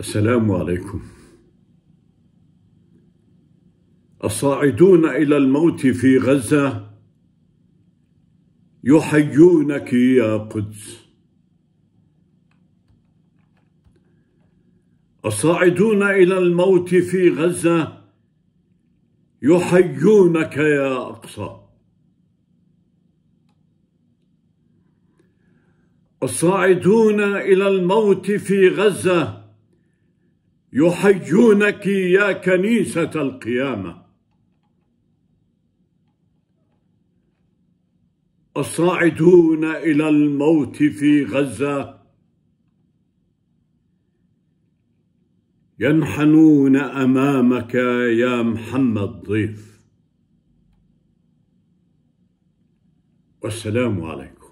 السلام عليكم الصاعدون الى الموت في غزه يحيونك يا قدس الصاعدون الى الموت في غزه يحيونك يا اقصى الصاعدون الى الموت في غزه يحيونك يا كنيسة القيامة الصاعدون إلى الموت في غزة ينحنون أمامك يا محمد ضيف والسلام عليكم